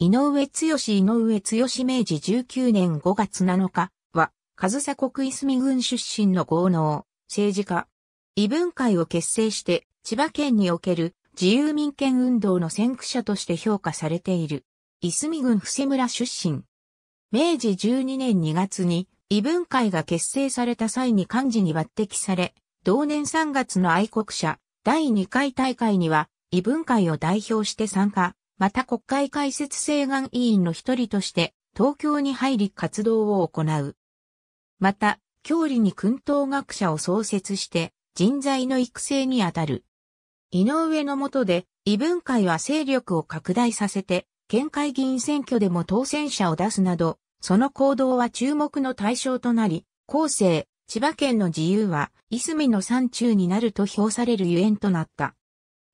井上強井上強明治19年5月7日は、上総国泉郡出身の豪農、政治家。異文会を結成して、千葉県における自由民権運動の先駆者として評価されている。いすみ郡伏村出身。明治12年2月に異文会が結成された際に幹事に抜擢され、同年3月の愛国者第2回大会には異文会を代表して参加。また国会開設請願委員の一人として、東京に入り活動を行う。また、郷里に君陶学者を創設して、人材の育成にあたる。井上の下で、異文会は勢力を拡大させて、県会議員選挙でも当選者を出すなど、その行動は注目の対象となり、後世、千葉県の自由は、いすみの山中になると評されるゆえんとなった。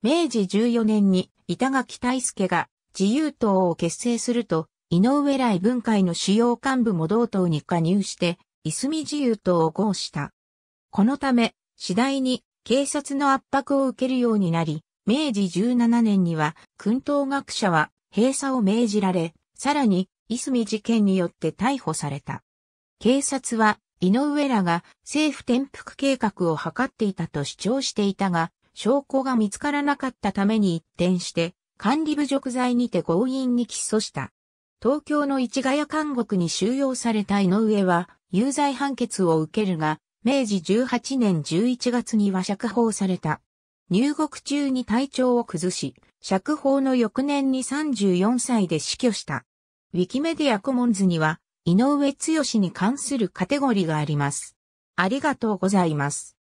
明治14年に、板垣大輔が自由党を結成すると、井上来文会の主要幹部も同党に加入して、いすみ自由党を合した。このため、次第に警察の圧迫を受けるようになり、明治17年には、訓党学者は閉鎖を命じられ、さらに、いすみ事件によって逮捕された。警察は、井上らが政府転覆計画を図っていたと主張していたが、証拠が見つからなかったために一転して、管理侮辱罪にて強引に起訴した。東京の市ヶ谷監獄に収容された井上は、有罪判決を受けるが、明治18年11月には釈放された。入国中に体調を崩し、釈放の翌年に34歳で死去した。ウィキメディアコモンズには、井上剛に関するカテゴリーがあります。ありがとうございます。